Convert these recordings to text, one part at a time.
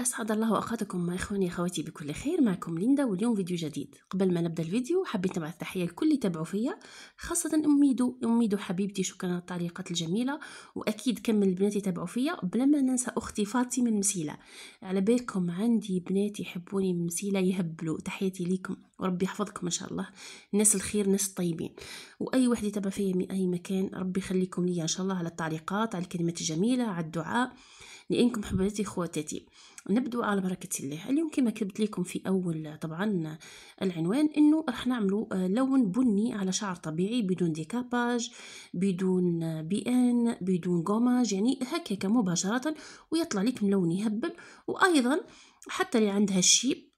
اسعد الله اوقاتكم اخواني اخواتي بكل خير معكم ليندا واليوم فيديو جديد قبل ما نبدا الفيديو حبيت نبعث تحيه لكل اللي تابعوا فيا خاصه اميدو اميدو حبيبتي شكرا على التعليقات الجميله واكيد كمل البنات يتابعوا فيا بلا ما ننسى اختي فاطمه من مسيله على بالكم عندي بنات يحبوني من مسيله يهبلوا تحياتي ليكم وربي يحفظكم ان شاء الله الناس الخير ناس الطيبين واي واحد يتابع فيا من اي مكان ربي يخليكم ليا ان شاء الله على التعليقات على الكلمات الجميله على الدعاء لانكم حبيباتي خواتاتي نبدو على بركه الله اليوم كما كتبت لكم في اول طبعا العنوان انه راح نعملوا آه، لون بني على شعر طبيعي بدون ديكاباج بدون آه، بيان بدون قماج يعني هكاك مباشره ويطلع لكم لون يهبل وايضا حتى اللي عندها الشيب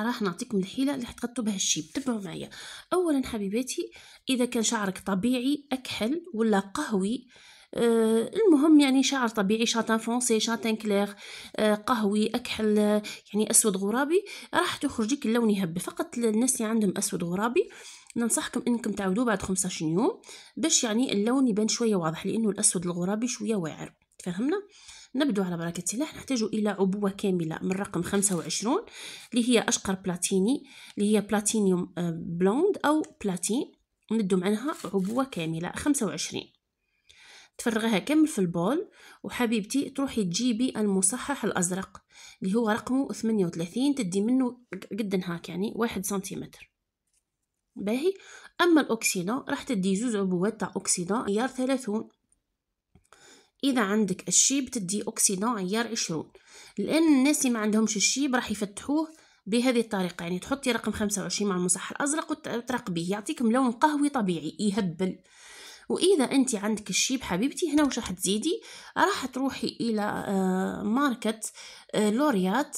راح نعطيكم الحيلة اللي حتغطوا بها الشيب تبعوا معايا أولا حبيباتي إذا كان شعرك طبيعي أكحل ولا قهوي آه، المهم يعني شعر طبيعي شاتان فرونسي شاتان كلير آه، قهوي اكحل يعني اسود غرابي راح تخرجيك اللون يهبي فقط الناس اللي عندهم اسود غرابي ننصحكم انكم تعودوه بعد 15 يوم باش يعني اللون يبان شويه واضح لانه الاسود الغرابي شويه واعر تفهمنا نبدو على بركة الله نحتاج إلى عبوة كاملة من رقم 25 اللي هي أشقر بلاتيني اللي هي بلاتينيوم آه، بلوند أو بلاتين ندو معناها عبوة كاملة 25 تفرغيها كامل في البول وحبيبتي تروحي تجيبي المصحح الازرق اللي هو رقمه 38 تدي منه قد هاك يعني واحد سنتيمتر باهي اما الاوكسيدون راح تدي زوز عبوات تاع اوكسيدون عيار 30 اذا عندك الشيب تدي اوكسيدون عيار 20 لان الناس اللي ما عندهمش الشيب راح يفتحوه بهذه الطريقة يعني تحطي رقم 25 مع المصحح الأزرق وتراقبيه يعطيكم لون قهوي طبيعي يهبل واذا انت عندك الشيب حبيبتي هنا وش راح تزيدي راح تروحي الى آه، ماركة آه، لوريات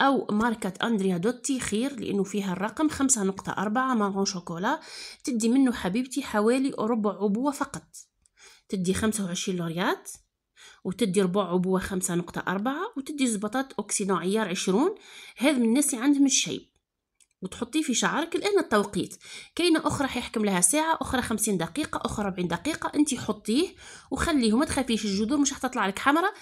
أو ماركة أندريا دوتي خير لأنه فيها الرقم خمسة نقطة أربعة مارون شوكولا تدي منه حبيبتي حوالي ربع عبوة فقط تدي خمسة وعشرين لوريات وتدي ربع عبوة خمسة نقطة أربعة وتدي زبطات أوكسيدون عيار عشرون هذا من الناس اللي عندهم الشيب وتحطيه في شعرك الان التوقيت كاينه اخرى حيحكم لها ساعه اخرى 50 دقيقه اخرى 40 دقيقه انت حطيه وخليه وما تخافيش الجذور مش حتطلع لك حمراء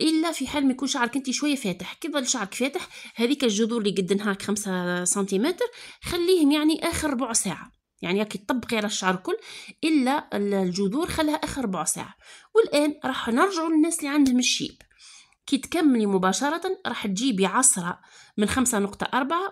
الا في حال ما يكون شعرك انت شويه فاتح كي يظل شعرك فاتح هذيك الجذور اللي قد نهارك 5 سنتيمتر خليهم يعني اخر ربع ساعه يعني راكي تطبقي على الشعر كل الا الجذور خلها اخر ربع ساعه والان راح نرجعوا للناس اللي عندهم الشيب كي تكملي مباشره راح تجيبي عصره من 5.4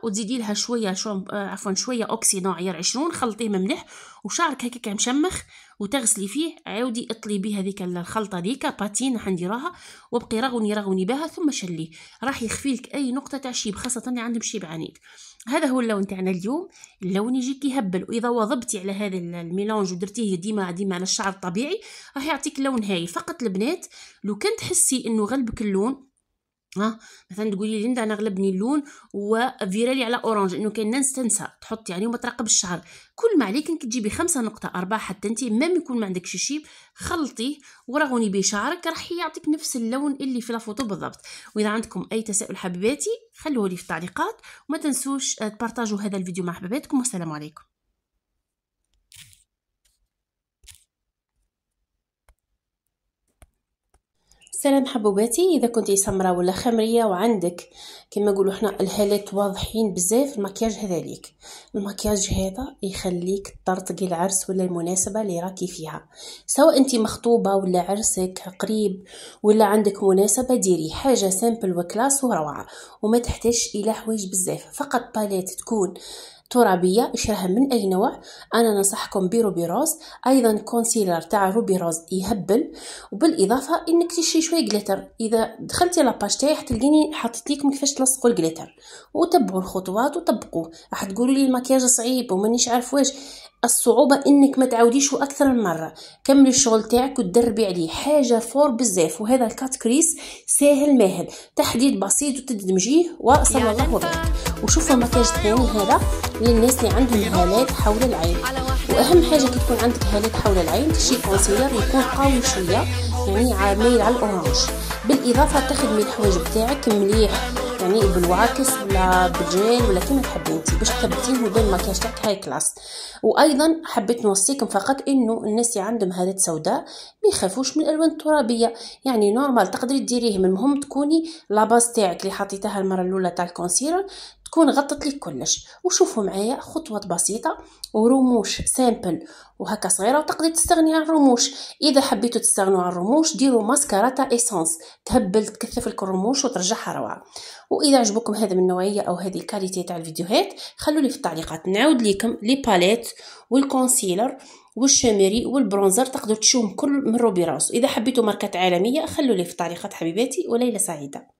وتزيدي لها شويه شو آه، عفوا شويه اوكسيدون عيار 20 خلطيه مملح وشعرك هكاك مشمخ وتغسلي فيه عاودي اطلي به هذيك الخلطه ديكا باتين نديروها وبقي رغوني رغوني بها ثم شليه راح يخفي لك اي نقطه تاع شيب خاصه اللي عندهم شيب عنيد هذا هو اللون تاعنا اليوم اللون يجيك يهبل واذا واظبتي على هذا الميلانج ودرتيه ديما ديما على الشعر الطبيعي راح يعطيك لون هاي فقط البنات لو كنت تحسي انه غلبك اللون ها مثلا تقولي ليندا انا غلبني اللون وفيرالي على اورانج انه كاين ناس تنسى تحط يعني وما تراقب الشعر كل ما عليك انك تجيبي خمسة نقطة أربعة حتى انت ميم يكون ما عندكش شي خلطيه ورغوني به شعرك راح يعطيك نفس اللون اللي في لافوتو بالضبط واذا عندكم اي تساؤل حبيباتي خلوه لي في التعليقات وما تنسوش آه، تبارطاجوا هذا الفيديو مع حبيباتكم والسلام عليكم السلام حبوباتي اذا كنتي سمراء ولا خمريه وعندك كما نقولوا حنا الهالات واضحين بزاف المكياج هذاليك المكياج هذا يخليك ترتقي العرس ولا المناسبه اللي راكي فيها سواء انت مخطوبه ولا عرسك قريب ولا عندك مناسبه ديري حاجه سامبل وكلاس وروعه وما تحتاج الى حوايج بزاف فقط باليت تكون ترابية اشراها من أي نوع أنا نصحكم بروبي روز أيضا كونسيلر تاع روبي روز يهبل وبالإضافة إنك تشري شوية جليتر إذا دخلتي لاباج تاعي حتلقيني حطيت لكم كيفاش تلصقوا الجليتر وتبعوا الخطوات وطبقوه راح تقولوا لي المكياج صعيب ومانيش عارف واش الصعوبة انك ما تعوديش اكثر من مرة كملي الشغل تاعك وتدربي عليه حاجة فور بزاف وهذا الكات كريس ساهل ماهل تحديد بسيط وتدمجيه وصلى الله وبارك وشوفوا مكياج ثاني هذا للناس اللي عندهم هالات حول العين واهم حاجه كي تكون عندك هالات حول العين تشي كونسيلر يكون قوي شويه يعني مايل على الاورانج بالاضافه تخدمي الحواجب تاعك مليح يعني بالواكس ولا بالجيل ولا كيما تحبي انت باش تثبتيه ويبان المكياج تاعك هاي كلاس وايضا حبيت نوصيكم فقط انه الناس اللي عندهم هالات سوداء ما يخافوش من الالوان الترابيه يعني نورمال تقدري ديريه المهم تكوني لاباس تاعك اللي حطيتها المره الاولى تاع الكونسيلر تكون غطت لك كلش وشوفوا معايا خطوات بسيطه ورموش سامبل وهكا صغيره وتقدري تستغني عن الرموش اذا حبيتوا تستغنوا عن الرموش ديروا ماسكارا تاع ايسونس تهبل تكثف لك الرموش وترجعها روعه واذا عجبكم هذا من النوعيه او هذه الكاليتي تاع الفيديوهات خلوا لي في التعليقات نعاود لكم لي باليت والكونسيلر والشاميري والبرونزر تقدروا تشوفهم كل من روبي اذا حبيتوا ماركات عالميه خلوا لي في التعليقات حبيباتي وليله سعيده